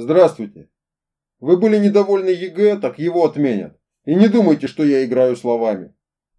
Здравствуйте. Вы были недовольны ЕГЭ, так его отменят. И не думайте, что я играю словами.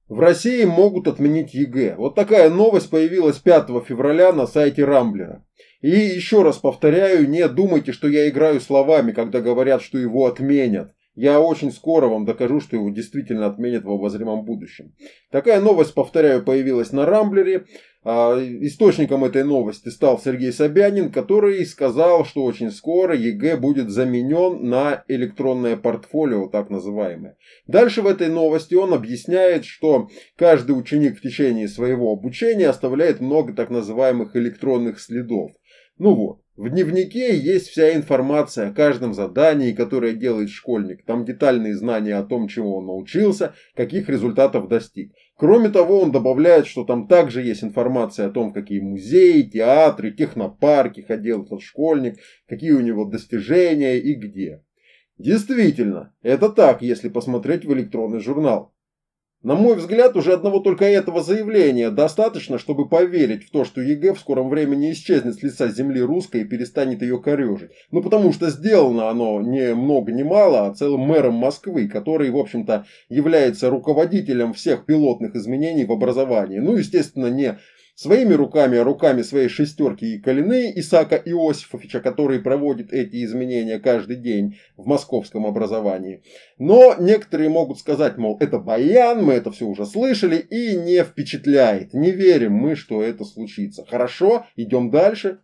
В России могут отменить ЕГЭ. Вот такая новость появилась 5 февраля на сайте Рамблера. И еще раз повторяю, не думайте, что я играю словами, когда говорят, что его отменят. Я очень скоро вам докажу, что его действительно отменят в обозримом будущем. Такая новость, повторяю, появилась на Рамблере. А, источником этой новости стал Сергей Собянин, который сказал, что очень скоро ЕГЭ будет заменен на электронное портфолио, так называемое. Дальше в этой новости он объясняет, что каждый ученик в течение своего обучения оставляет много так называемых электронных следов. Ну вот. В дневнике есть вся информация о каждом задании, которое делает школьник. Там детальные знания о том, чему он научился, каких результатов достиг. Кроме того, он добавляет, что там также есть информация о том, какие музеи, театры, технопарки ходил этот школьник, какие у него достижения и где. Действительно, это так, если посмотреть в электронный журнал. На мой взгляд, уже одного только этого заявления достаточно, чтобы поверить в то, что ЕГЭ в скором времени исчезнет с лица земли русской и перестанет ее корежить. Ну потому что сделано оно не много не мало, а целым мэром Москвы, который, в общем-то, является руководителем всех пилотных изменений в образовании. Ну, естественно, не Своими руками, руками своей шестерки и Калины Исака Иосифовича, который проводит эти изменения каждый день в московском образовании. Но некоторые могут сказать, мол, это баян, мы это все уже слышали и не впечатляет. Не верим мы, что это случится. Хорошо, идем дальше.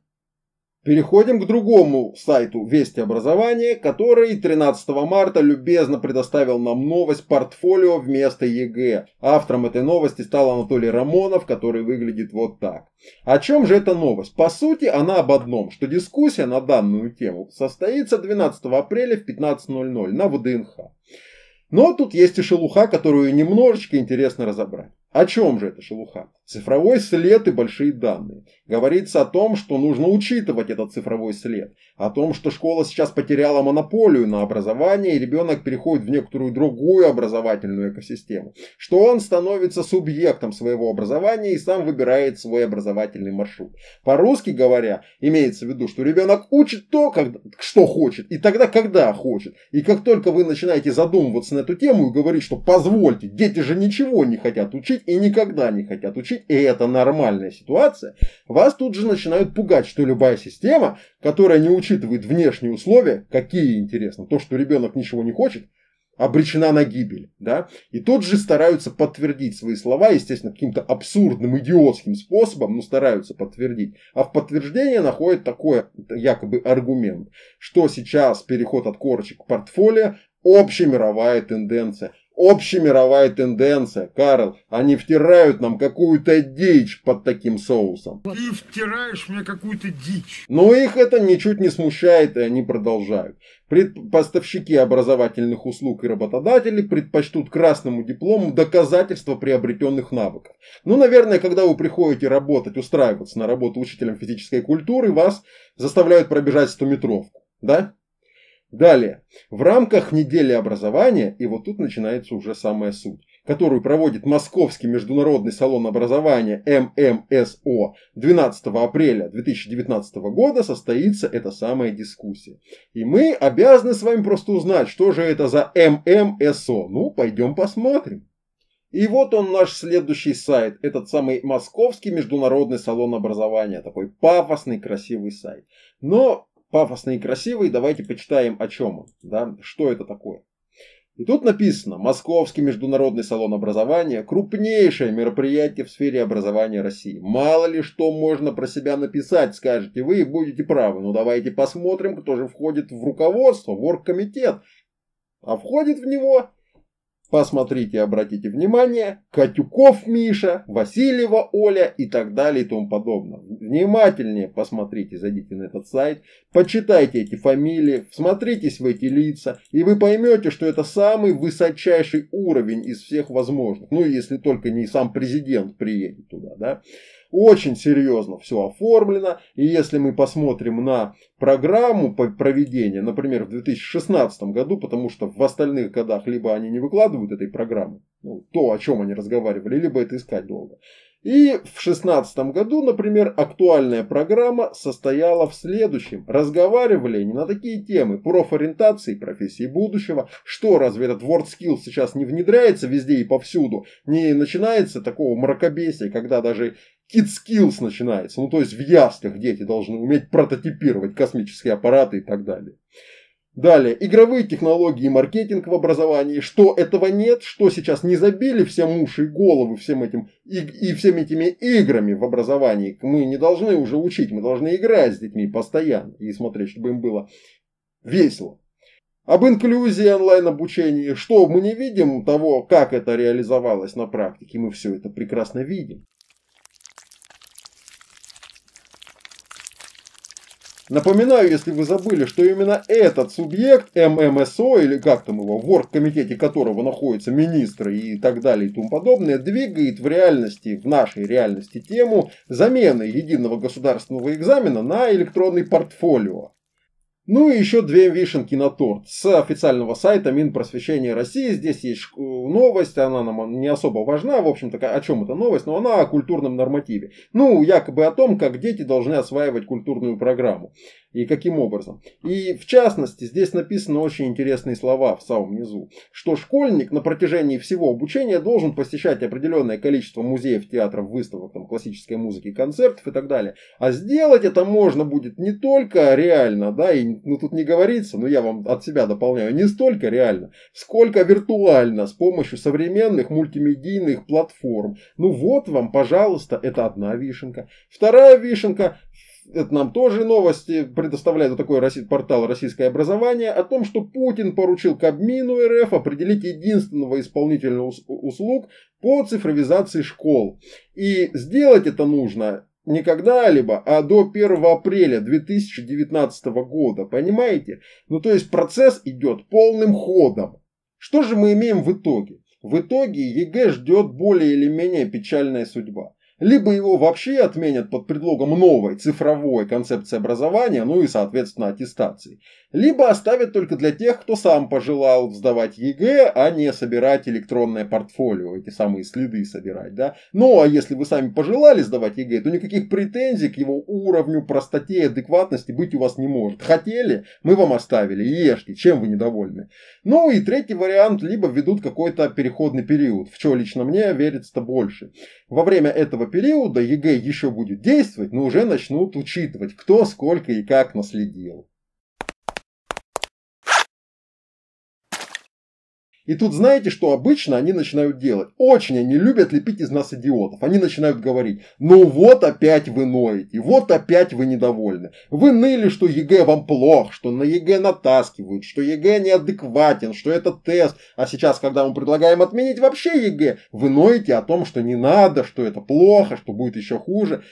Переходим к другому сайту «Вести образования», который 13 марта любезно предоставил нам новость «Портфолио вместо ЕГЭ». Автором этой новости стал Анатолий Рамонов, который выглядит вот так. О чем же эта новость? По сути, она об одном, что дискуссия на данную тему состоится 12 апреля в 15.00 на ВДНХ. Но тут есть и шелуха, которую немножечко интересно разобрать. О чем же эта шелуха? Цифровой след и большие данные. Говорится о том, что нужно учитывать этот цифровой след, о том, что школа сейчас потеряла монополию на образование, и ребенок переходит в некоторую другую образовательную экосистему, что он становится субъектом своего образования и сам выбирает свой образовательный маршрут. По-русски говоря, имеется в виду, что ребенок учит то, когда, что хочет, и тогда, когда хочет. И как только вы начинаете задумываться на эту тему и говорить, что позвольте, дети же ничего не хотят учить и никогда не хотят учить, получить, и это нормальная ситуация, вас тут же начинают пугать, что любая система, которая не учитывает внешние условия, какие, интересно, то, что ребенок ничего не хочет, обречена на гибель, да, и тут же стараются подтвердить свои слова, естественно, каким-то абсурдным, идиотским способом, но ну, стараются подтвердить, а в подтверждение находят такой якобы аргумент, что сейчас переход от корочек к портфолио общемировая тенденция, общемировая тенденция, Карл. Они втирают нам какую-то дичь под таким соусом. Ты втираешь мне какую-то дичь. Но их это ничуть не смущает, и они продолжают. Поставщики образовательных услуг и работодатели предпочтут красному диплому доказательства приобретенных навыков. Ну, наверное, когда вы приходите работать, устраиваться на работу учителем физической культуры, вас заставляют пробежать 100-метровку, да? Далее. В рамках недели образования, и вот тут начинается уже самая суть, которую проводит Московский международный салон образования ММСО 12 апреля 2019 года состоится эта самая дискуссия. И мы обязаны с вами просто узнать, что же это за ММСО. Ну, пойдем посмотрим. И вот он наш следующий сайт, этот самый Московский международный салон образования, такой пафосный, красивый сайт. Но пафосный и красивый, давайте почитаем о чем он, да, что это такое. И тут написано «Московский международный салон образования – крупнейшее мероприятие в сфере образования России». Мало ли что можно про себя написать, скажете вы, и будете правы. Но ну, давайте посмотрим, кто же входит в руководство, в оргкомитет. А входит в него Посмотрите, обратите внимание, Катюков Миша, Васильева Оля и так далее и тому подобное. Внимательнее посмотрите, зайдите на этот сайт, почитайте эти фамилии, всмотритесь в эти лица, и вы поймете, что это самый высочайший уровень из всех возможных. Ну, если только не сам президент приедет туда, да. Очень серьезно все оформлено, и если мы посмотрим на программу проведения, например, в 2016 году, потому что в остальных годах либо они не выкладывают этой программы, ну, то, о чем они разговаривали, либо это искать долго. И в 2016 году, например, актуальная программа состояла в следующем. Разговаривали не на такие темы. Профориентации, профессии будущего. Что, разве этот WordSkill сейчас не внедряется везде и повсюду? Не начинается такого мракобесия, когда даже Kid Skills начинается, ну то есть в яслях дети должны уметь прототипировать космические аппараты и так далее. Далее, игровые технологии и маркетинг в образовании. Что этого нет, что сейчас не забили всем уши и головы всем этим и, и всеми этими играми в образовании. Мы не должны уже учить, мы должны играть с детьми постоянно и смотреть, чтобы им было весело. Об инклюзии онлайн-обучении, что мы не видим того, как это реализовалось на практике, мы все это прекрасно видим. Напоминаю, если вы забыли, что именно этот субъект ММСО, или как там его, в оргкомитете которого находятся министры и так далее и тому подобное, двигает в реальности, в нашей реальности тему замены единого государственного экзамена на электронный портфолио. Ну и еще две вишенки на торт с официального сайта Минпросвещения России. Здесь есть новость, она нам не особо важна, в общем-то, о чем эта новость, но она о культурном нормативе. Ну, якобы о том, как дети должны осваивать культурную программу и каким образом. И в частности, здесь написаны очень интересные слова в самом низу, что школьник на протяжении всего обучения должен посещать определенное количество музеев, театров, выставок, там, классической музыки, концертов и так далее. А сделать это можно будет не только реально, да, и ну, тут не говорится, но я вам от себя дополняю, не столько реально, сколько виртуально, с помощью современных мультимедийных платформ. Ну вот вам, пожалуйста, это одна вишенка. Вторая вишенка это нам тоже новости предоставляет вот такой портал «Российское образование» о том, что Путин поручил Кабмину РФ определить единственного исполнительного услуг по цифровизации школ. И сделать это нужно не когда-либо, а до 1 апреля 2019 года, понимаете? Ну то есть процесс идет полным ходом. Что же мы имеем в итоге? В итоге ЕГЭ ждет более или менее печальная судьба либо его вообще отменят под предлогом новой цифровой концепции образования, ну и, соответственно, аттестации, либо оставят только для тех, кто сам пожелал сдавать ЕГЭ, а не собирать электронное портфолио, эти самые следы собирать, да. Ну, а если вы сами пожелали сдавать ЕГЭ, то никаких претензий к его уровню, простоте и адекватности быть у вас не может. Хотели, мы вам оставили, ешьте, чем вы недовольны. Ну и третий вариант, либо ведут какой-то переходный период, в что лично мне верится больше. Во время этого этого периода ЕГЭ еще будет действовать, но уже начнут учитывать, кто сколько и как наследил. И тут знаете, что обычно они начинают делать? Очень они любят лепить из нас идиотов. Они начинают говорить, ну вот опять вы ноете, вот опять вы недовольны. Вы ныли, что ЕГЭ вам плох, что на ЕГЭ натаскивают, что ЕГЭ неадекватен, что это тест. А сейчас, когда мы предлагаем отменить вообще ЕГЭ, вы ноете о том, что не надо, что это плохо, что будет еще хуже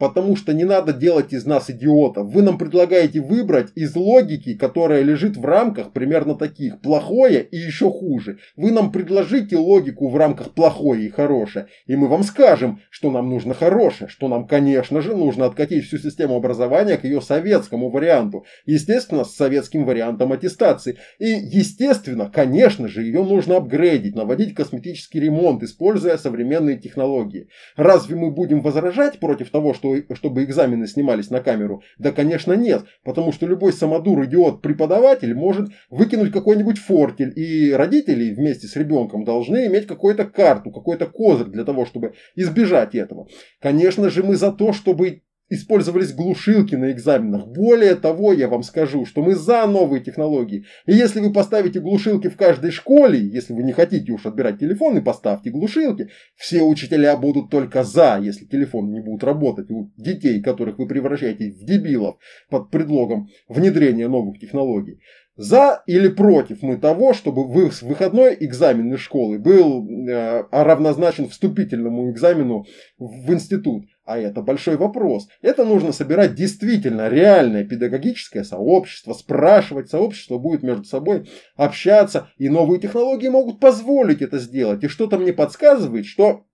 потому что не надо делать из нас идиотов. Вы нам предлагаете выбрать из логики, которая лежит в рамках примерно таких, плохое и еще хуже. Вы нам предложите логику в рамках плохое и хорошее, и мы вам скажем, что нам нужно хорошее, что нам, конечно же, нужно откатить всю систему образования к ее советскому варианту, естественно, с советским вариантом аттестации. И, естественно, конечно же, ее нужно апгрейдить, наводить косметический ремонт, используя современные технологии. Разве мы будем возражать против того, что чтобы экзамены снимались на камеру? Да, конечно, нет, потому что любой самодур-идиот-преподаватель может выкинуть какой-нибудь фортель, и родители вместе с ребенком должны иметь какую-то карту, какой-то козырь для того, чтобы избежать этого. Конечно же, мы за то, чтобы использовались глушилки на экзаменах. Более того, я вам скажу, что мы за новые технологии. И если вы поставите глушилки в каждой школе, если вы не хотите уж отбирать телефон и поставьте глушилки, все учителя будут только за, если телефон не будет работать у детей, которых вы превращаете в дебилов под предлогом внедрения новых технологий. За или против мы того, чтобы выходной экзамен из школы был э, равнозначен вступительному экзамену в институт. А это большой вопрос. Это нужно собирать действительно реальное педагогическое сообщество, спрашивать, сообщество будет между собой общаться, и новые технологии могут позволить это сделать. И что-то мне подсказывает, что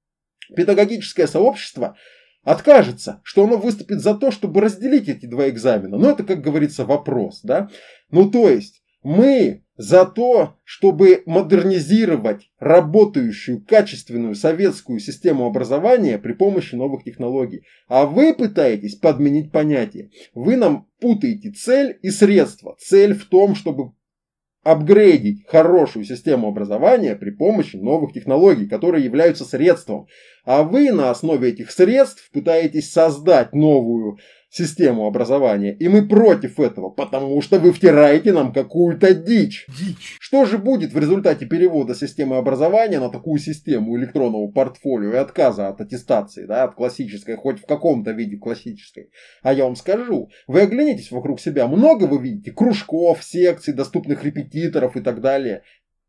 педагогическое сообщество откажется, что оно выступит за то, чтобы разделить эти два экзамена. Но ну, это, как говорится, вопрос. Да? Ну то есть мы за то, чтобы модернизировать работающую качественную советскую систему образования при помощи новых технологий. А вы пытаетесь подменить понятие. Вы нам путаете цель и средства. Цель в том, чтобы апгрейдить хорошую систему образования при помощи новых технологий, которые являются средством. А вы на основе этих средств пытаетесь создать новую систему образования, и мы против этого, потому что вы втираете нам какую-то дичь. Дичь. Что же будет в результате перевода системы образования на такую систему электронного портфолио и отказа от аттестации, да, от классической, хоть в каком-то виде классической? А я вам скажу, вы оглянитесь вокруг себя, много вы видите кружков, секций, доступных репетиторов и так далее.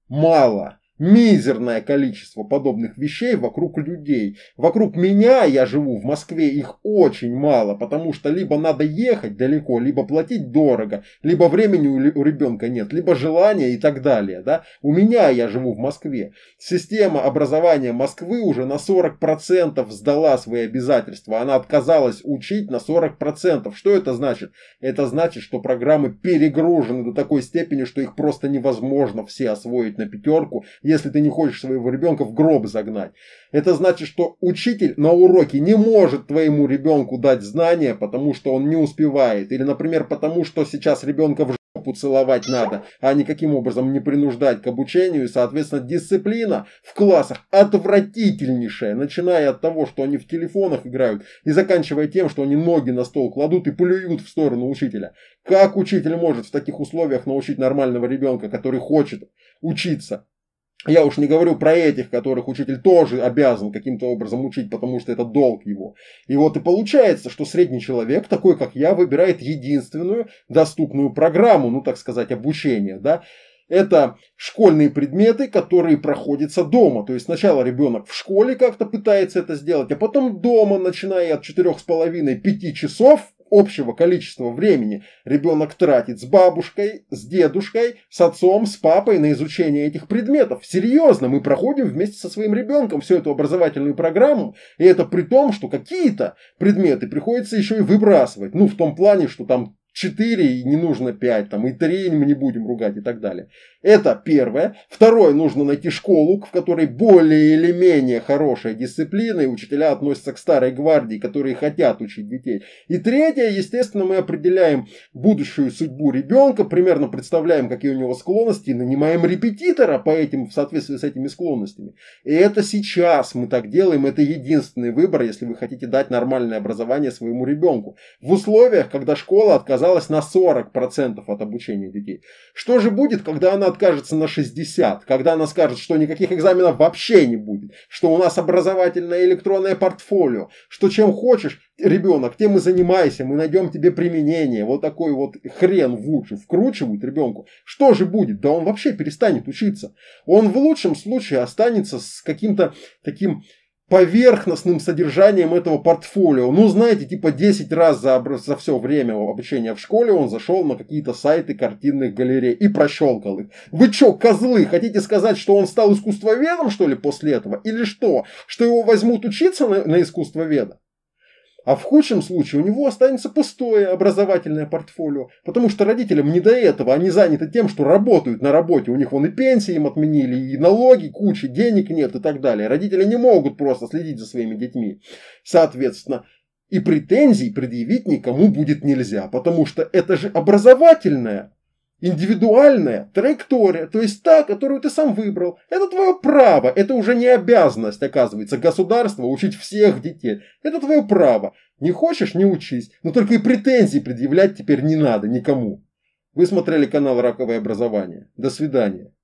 Мало мизерное количество подобных вещей вокруг людей. Вокруг меня, я живу в Москве, их очень мало, потому что либо надо ехать далеко, либо платить дорого, либо времени у ребенка нет, либо желания и так далее. Да? У меня я живу в Москве. Система образования Москвы уже на 40% сдала свои обязательства. Она отказалась учить на 40%. Что это значит? Это значит, что программы перегружены до такой степени, что их просто невозможно все освоить на пятерку если ты не хочешь своего ребенка в гроб загнать. Это значит, что учитель на уроке не может твоему ребенку дать знания, потому что он не успевает. Или, например, потому что сейчас ребенка в жопу целовать надо, а никаким образом не принуждать к обучению. И, соответственно, дисциплина в классах отвратительнейшая, начиная от того, что они в телефонах играют, и заканчивая тем, что они ноги на стол кладут и плюют в сторону учителя. Как учитель может в таких условиях научить нормального ребенка, который хочет учиться? Я уж не говорю про этих, которых учитель тоже обязан каким-то образом учить, потому что это долг его. И вот и получается, что средний человек, такой как я, выбирает единственную доступную программу, ну так сказать, обучения, да, это школьные предметы, которые проходятся дома. То есть сначала ребенок в школе как-то пытается это сделать, а потом дома, начиная от 4,5-5 часов, общего количества времени ребенок тратит с бабушкой, с дедушкой, с отцом, с папой на изучение этих предметов. Серьезно, мы проходим вместе со своим ребенком всю эту образовательную программу, и это при том, что какие-то предметы приходится еще и выбрасывать. Ну, в том плане, что там 4, и не нужно 5, там, и 3 мы не будем ругать и так далее. Это первое. Второе, нужно найти школу, в которой более или менее хорошая дисциплина, и учителя относятся к старой гвардии, которые хотят учить детей. И третье, естественно, мы определяем будущую судьбу ребенка, примерно представляем, какие у него склонности, и нанимаем репетитора по этим, в соответствии с этими склонностями. И это сейчас мы так делаем, это единственный выбор, если вы хотите дать нормальное образование своему ребенку. В условиях, когда школа отказалась оказалась на 40% от обучения детей. Что же будет, когда она откажется на 60%, когда она скажет, что никаких экзаменов вообще не будет, что у нас образовательное электронное портфолио, что чем хочешь, ребенок, тем и занимайся, мы найдем тебе применение. Вот такой вот хрен в уши вкручивают ребенку. Что же будет? Да он вообще перестанет учиться. Он в лучшем случае останется с каким-то таким поверхностным содержанием этого портфолио. Ну, знаете, типа 10 раз за, за все время обучения в школе он зашел на какие-то сайты картинных галерей и прощелкал их. Вы чё, козлы, хотите сказать, что он стал искусствоведом, что ли, после этого? Или что? Что его возьмут учиться на, на искусствоведа? А в худшем случае у него останется пустое образовательное портфолио, потому что родителям не до этого, они заняты тем, что работают на работе, у них вон и пенсии им отменили, и налоги куча, денег нет и так далее. Родители не могут просто следить за своими детьми. Соответственно, и претензий предъявить никому будет нельзя, потому что это же образовательное Индивидуальная траектория, то есть та, которую ты сам выбрал, это твое право, это уже не обязанность, оказывается, государства учить всех детей. Это твое право. Не хочешь – не учись, но только и претензий предъявлять теперь не надо никому. Вы смотрели канал «Раковое образование». До свидания.